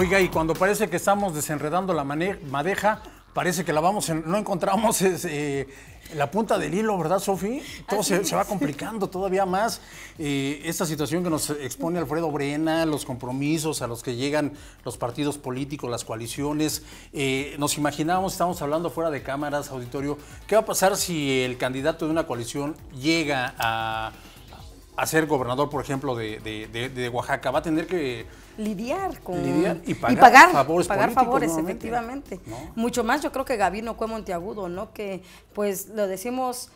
Oiga, y cuando parece que estamos desenredando la madeja, parece que la vamos, no encontramos eh, la punta del hilo, ¿verdad, Sofi? Todo se, va complicando todavía más. Eh, esta situación que nos expone Alfredo Brena, los compromisos a los que llegan los partidos políticos, las coaliciones. Eh, nos imaginábamos, estamos hablando fuera de cámaras, auditorio, ¿qué va a pasar si el candidato de una coalición llega a, a ser gobernador, por ejemplo, de Oaxaca? ¿Va a tener que lidiar con y pagar, pagar favores, efectivamente. Mucho más yo creo que Gabino Cue Montiagudo, ¿no? Que pues lo decimos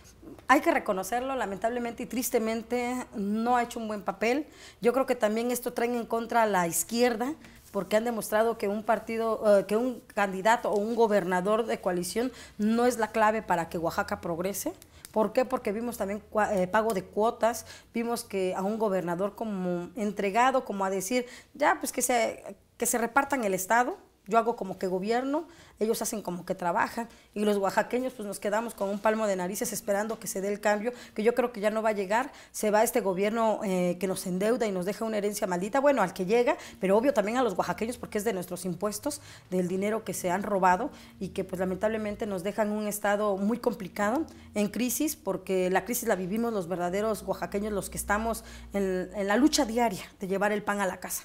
hay que reconocerlo, lamentablemente y tristemente no ha hecho un buen papel. Yo creo que también esto trae en contra a la izquierda, porque han demostrado que un partido, eh, que un candidato o un gobernador de coalición no es la clave para que Oaxaca progrese. ¿Por qué? Porque vimos también eh, pago de cuotas, vimos que a un gobernador como entregado, como a decir, ya, pues que se, que se repartan el Estado, yo hago como que gobierno, ellos hacen como que trabajan y los oaxaqueños pues nos quedamos con un palmo de narices esperando que se dé el cambio, que yo creo que ya no va a llegar, se va este gobierno eh, que nos endeuda y nos deja una herencia maldita, bueno, al que llega, pero obvio también a los oaxaqueños porque es de nuestros impuestos, del dinero que se han robado y que pues lamentablemente nos dejan un estado muy complicado, en crisis, porque la crisis la vivimos los verdaderos oaxaqueños, los que estamos en la lucha diaria de llevar el pan a la casa.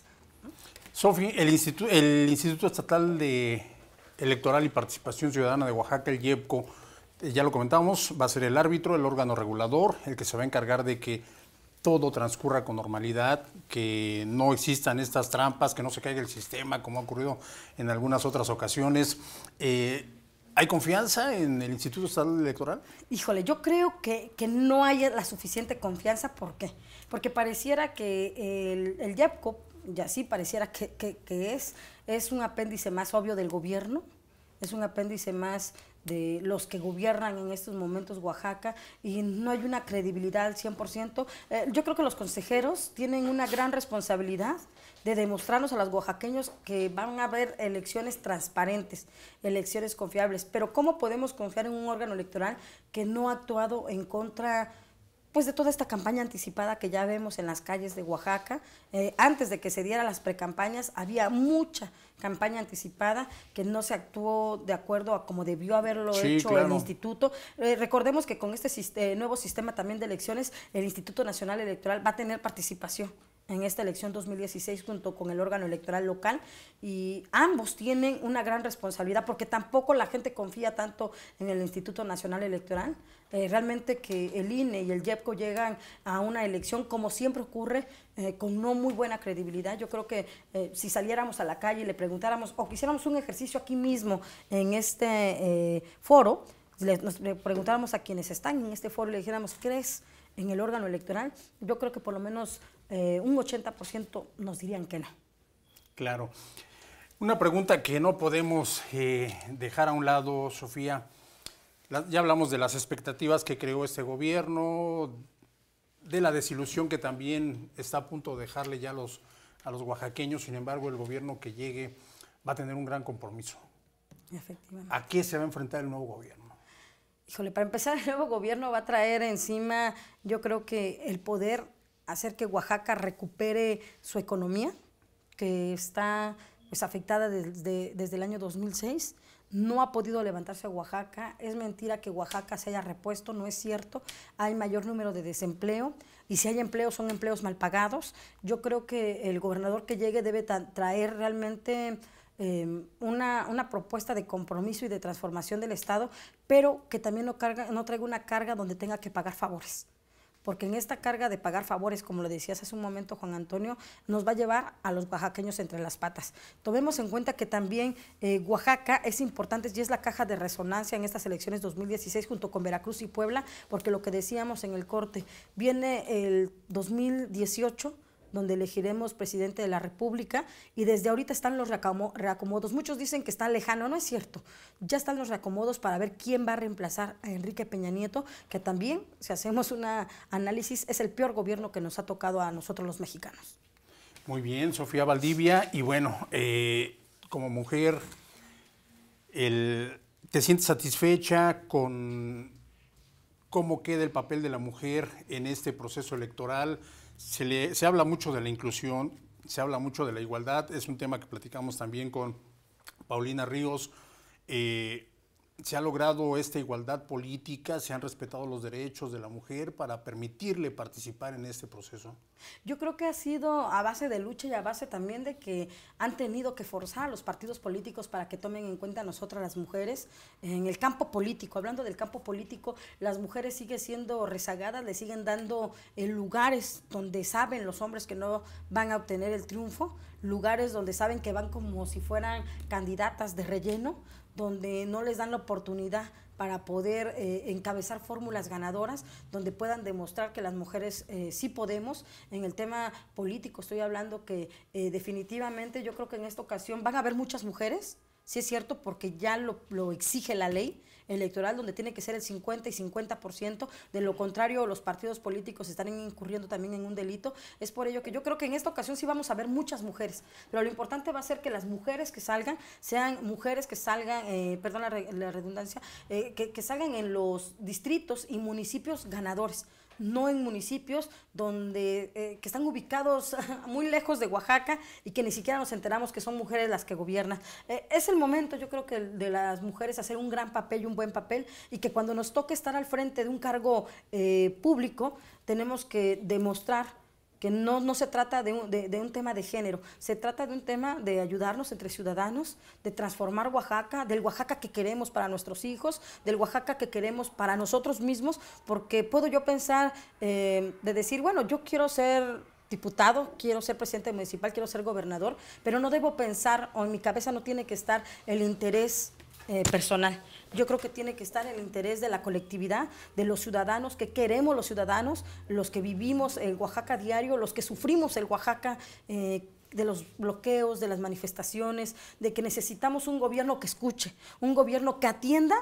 Sofi, el Instituto, Estatal de Electoral y Participación Ciudadana de Oaxaca, el IEPCO, eh, ya lo comentábamos, va a ser el árbitro, el órgano regulador, el que se va a encargar de que todo transcurra con normalidad, que no existan estas trampas, que no se caiga el sistema, como ha ocurrido en algunas otras ocasiones. Eh, ¿Hay confianza en el Instituto Estatal Electoral? Híjole, yo creo que, no hay la suficiente confianza. ¿Por qué? Porque pareciera que el, IEPCO y así pareciera que, es, es un apéndice más obvio del gobierno, es un apéndice más de los que gobiernan en estos momentos Oaxaca y no hay una credibilidad al 100%. Eh, yo creo que los consejeros tienen una gran responsabilidad de demostrarnos a los oaxaqueños que van a haber elecciones transparentes, elecciones confiables, pero ¿cómo podemos confiar en un órgano electoral que no ha actuado en contra de toda esta campaña anticipada que ya vemos en las calles de Oaxaca. Eh, antes de que se dieran las precampañas, había mucha campaña anticipada que no se actuó de acuerdo a como debió haberlo hecho el instituto. Eh, recordemos que con este eh, nuevo sistema también de elecciones, el Instituto Nacional Electoral va a tener participación en esta elección 2016 junto con el órgano electoral local y ambos tienen una gran responsabilidad porque tampoco la gente confía tanto en el Instituto Nacional Electoral eh, realmente que el INE y el YEPCO llegan a una elección, como siempre ocurre, eh, con no muy buena credibilidad. Yo creo que eh, si saliéramos a la calle y le preguntáramos o quisiéramos un ejercicio aquí mismo en este foro, le, preguntáramos a quienes están en este foro y le dijéramos, ¿crees en el órgano electoral? Yo creo que por lo menos un 80% nos dirían que no. Claro. Una pregunta que no podemos dejar a un lado, Sofía ya hablamos de las expectativas que creó este gobierno, de la desilusión que también está a punto de dejarle ya los, a los oaxaqueños. Sin embargo, el gobierno que llegue va a tener un gran compromiso. Efectivamente. ¿A qué se va a enfrentar el nuevo gobierno? Híjole, para empezar, el nuevo gobierno va a traer encima, yo creo que el poder hacer que Oaxaca recupere su economía, que está pues, afectada desde, el año 2006. No ha podido levantarse a Oaxaca. Es mentira que Oaxaca se haya repuesto, no es cierto. Hay mayor número de desempleo y si hay empleo son empleos mal pagados. Yo creo que el gobernador que llegue debe traer realmente em, una, una, propuesta de compromiso y de transformación del Estado, pero que también no, carga, no traiga una carga donde tenga que pagar favores porque en esta carga de pagar favores, como lo decías hace un momento Juan Antonio, nos va a llevar a los oaxaqueños entre las patas. Tomemos en cuenta que también eh, Oaxaca es importante y es la caja de resonancia en estas elecciones 2016 junto con Veracruz y Puebla, porque lo que decíamos en el corte, viene el 2018 donde elegiremos presidente de la República y desde ahorita están los reacomodos. Muchos dicen que está lejano, no es cierto. Ya están los reacomodos para ver quién va a reemplazar a Enrique Peña Nieto, que también, si hacemos un análisis, es el peor gobierno que nos ha tocado a nosotros los mexicanos. Muy bien, Sofía Valdivia. Y bueno, eh, como mujer, ¿te sientes satisfecha con cómo queda el papel de la mujer en este proceso electoral? Se, habla mucho de la inclusión, se habla mucho de la igualdad, es un tema que platicamos también con Paulina Ríos. Eh, se ha logrado esta igualdad política, se han respetado los derechos de la mujer para permitirle participar en este proceso? Yo creo que ha sido a base de lucha y a base también de que han tenido que forzar a los partidos políticos para que tomen en cuenta a nosotras las mujeres en el campo político. Hablando del campo político, las mujeres siguen siendo rezagadas, le siguen dando eh, lugares donde saben los hombres que no van a obtener el triunfo, lugares donde saben que van como si fueran candidatas de relleno, donde no les dan la oportunidad para poder eh, encabezar fórmulas ganadoras donde puedan demostrar que las mujeres eh, sí podemos. En el tema político estoy hablando que eh, definitivamente yo creo que en esta ocasión van a haber muchas mujeres, sí es cierto, porque ya lo, exige la ley electoral, donde tiene que ser el 50 y 50%, de lo contrario los partidos políticos están incurriendo también en un delito. Es por ello que yo creo que en esta ocasión sí vamos a ver muchas mujeres, pero lo importante va a ser que las mujeres que salgan sean mujeres que salgan, eh, perdón la, redundancia, eh, que salgan en los distritos y municipios ganadores no en municipios donde, eh, que están ubicados muy lejos de Oaxaca y que ni siquiera nos enteramos que son mujeres las que gobiernan. Eh, es el momento, yo creo que de las mujeres hacer un gran papel y un buen papel y que cuando nos toque estar al frente de un cargo eh, público, tenemos que demostrar que no, se trata de un, de, un, tema de género, se trata de un tema de ayudarnos entre ciudadanos, de transformar Oaxaca, del Oaxaca que queremos para nuestros hijos, del Oaxaca que queremos para nosotros mismos, porque puedo yo pensar eh, de decir, bueno, yo quiero ser diputado, quiero ser presidente municipal, quiero ser gobernador, pero no debo pensar o en mi cabeza no tiene que estar el interés eh, personal yo creo que tiene que estar en el interés de la colectividad, de los ciudadanos que queremos los ciudadanos, los que vivimos el Oaxaca diario, los que sufrimos el Oaxaca. Eh, de los bloqueos, de las manifestaciones, de que necesitamos un gobierno que escuche, un gobierno que atienda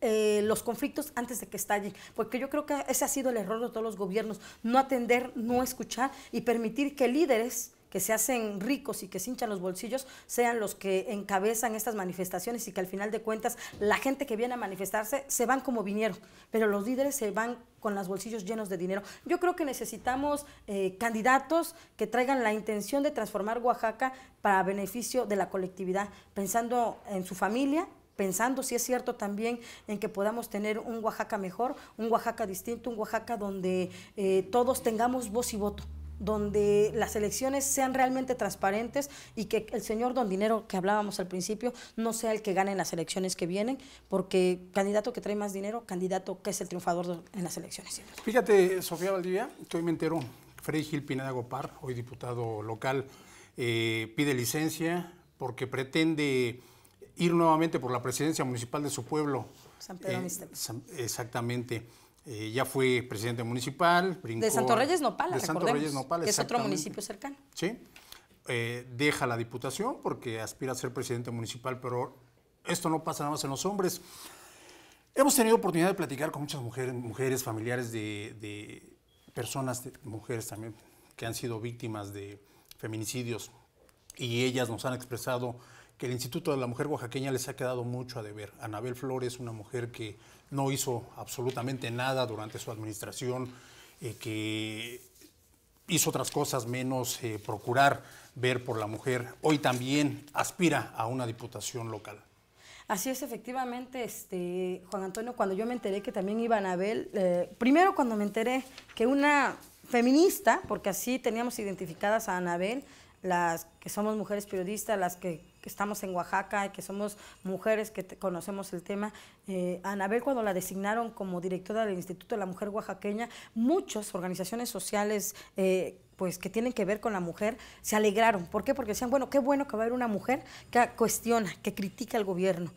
eh, los conflictos antes de que estallen, porque yo creo que ese ha sido el error de todos los gobiernos, no atender, no escuchar y permitir que líderes que se hacen ricos y que se hinchan los bolsillos sean los que encabezan estas manifestaciones y que al final de cuentas la gente que viene a manifestarse se van como vinieron, pero los líderes se van con los bolsillos llenos de dinero. Yo creo que necesitamos eh, candidatos que traigan la intención de transformar Oaxaca para beneficio de la colectividad, pensando en su familia, pensando si es cierto también en que podamos tener un Oaxaca mejor, un Oaxaca distinto, un Oaxaca donde eh, todos tengamos voz y voto donde las elecciones sean realmente transparentes y que el señor Don Dinero que hablábamos al principio no sea el que gane en las elecciones que vienen, porque candidato que trae más dinero, candidato que es el triunfador en las elecciones. Fíjate, Sofía Valdivia, estoy me entero, Freddy Gil Pineda Gopar, hoy diputado local, eh, pide licencia porque pretende ir nuevamente por la presidencia municipal de su pueblo. San Pedro eh, Exactamente. Eh, ya fue presidente municipal. de Santo Reyes Nopala, de que es otro municipio cercano. Sí. Eh, deja la diputación porque aspira a ser presidente municipal, pero esto no pasa nada más en los hombres. Hemos tenido oportunidad de platicar con muchas mujeres, mujeres familiares de, personas, mujeres también, que han sido víctimas de feminicidios y ellas nos han expresado que el Instituto de la Mujer Oaxaqueña les ha quedado mucho a deber. Anabel Flores, una mujer que no hizo absolutamente nada durante su administración, eh, que hizo otras cosas menos eh, procurar ver por la mujer, hoy también aspira a una diputación local. Así es, efectivamente, este, Juan Antonio, cuando yo me enteré que también iba Anabel, eh, primero cuando me enteré que una feminista, porque así teníamos identificadas a Anabel, las que somos mujeres periodistas, las que que estamos en Oaxaca y que somos mujeres que conocemos el tema, eh, Anabel cuando la designaron como directora del Instituto de la Mujer Oaxaqueña, muchas organizaciones sociales eh, pues que tienen que ver con la mujer, se alegraron. ¿Por qué? Porque decían, bueno, qué bueno que va a haber una mujer que cuestiona, que critica al gobierno.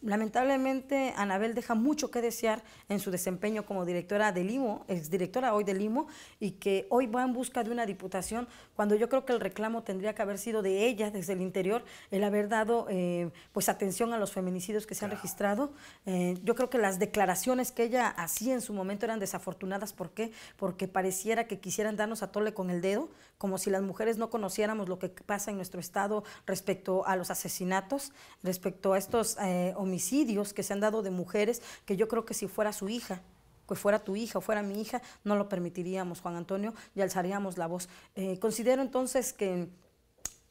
Lamentablemente, Anabel deja mucho que desear en su desempeño como directora del IMO, exdirectora hoy de Limo y que hoy va en busca de una diputación, cuando yo creo que el reclamo tendría que haber sido de ella desde el interior, el haber dado eh, pues atención a los feminicidios que se han registrado. Eh, yo creo que las declaraciones que ella hacía en su momento eran desafortunadas. ¿Por Porque pareciera que quisieran darnos a tole con el dedo, como si las mujeres no conociéramos lo que pasa en nuestro estado respecto a los asesinatos, respecto a estos eh, homicidios que se han dado de mujeres, que yo creo que si fuera su hija, que fuera tu hija o fuera mi hija, no lo permitiríamos, Juan Antonio, y alzaríamos la voz. Eh, considero entonces que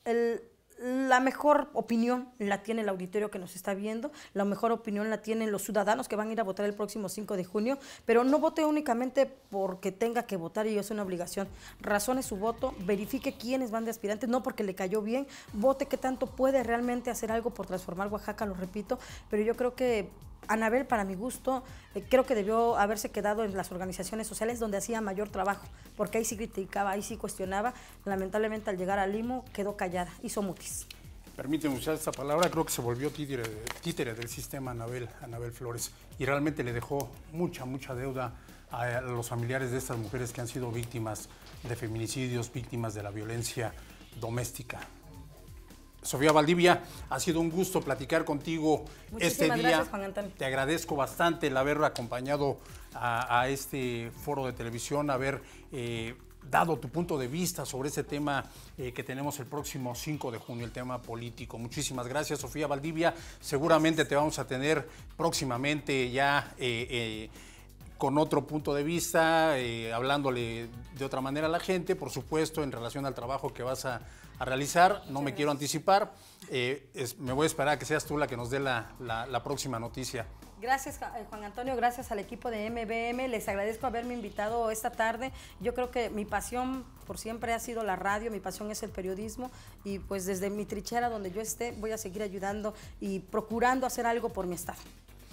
el la mejor opinión la tiene el auditorio que nos está viendo, la mejor opinión la tienen los ciudadanos que van a ir a votar el próximo 5 de junio, pero no vote únicamente porque tenga que votar y es una obligación. Razone su voto, verifique quiénes van de aspirantes, no porque le cayó bien, vote qué tanto puede realmente hacer algo por transformar Oaxaca, lo repito, pero yo creo que Anabel, para mi gusto, eh, creo que debió haberse quedado en las organizaciones sociales donde hacía mayor trabajo, porque ahí sí criticaba, ahí sí cuestionaba. Lamentablemente al llegar a Limo quedó callada, hizo mutis. Permíteme usar esta palabra, creo que se volvió títere, títere del sistema Anabel, Anabel Flores, y realmente le dejó mucha, mucha deuda a los familiares de estas mujeres que han sido víctimas de feminicidios, víctimas de la violencia doméstica. Sofía Valdivia, ha sido un gusto platicar contigo este día. Te agradezco bastante el haber acompañado a, este foro de televisión, haber eh, dado tu punto de vista sobre este tema eh, que tenemos el próximo 5 de junio, el tema político. Muchísimas gracias, Sofía Valdivia. Seguramente te vamos a tener próximamente ya. Eh, con otro punto de vista, eh, hablándole de otra manera a la gente, por supuesto, en relación al trabajo que vas a, realizar. No me quiero anticipar, eh, me voy a esperar a que seas tú la que nos dé la, la, la próxima noticia. Gracias eh, Juan Antonio, gracias al equipo de MBM, les agradezco haberme invitado esta tarde. Yo creo que mi pasión por siempre ha sido la radio, mi pasión es el periodismo y pues desde mi trinchera donde yo esté voy a seguir ayudando y procurando hacer algo por mi estado.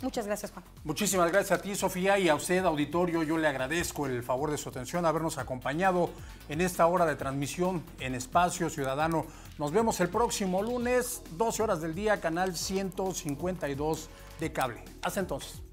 Muchas gracias, Juan. Muchísimas gracias a ti, Sofía, y a usted, auditorio. Yo le agradezco el favor de su atención, habernos acompañado en esta hora de transmisión en Espacio Ciudadano. Nos vemos el próximo lunes, 12 horas del día, canal 152 de cable. Hasta entonces.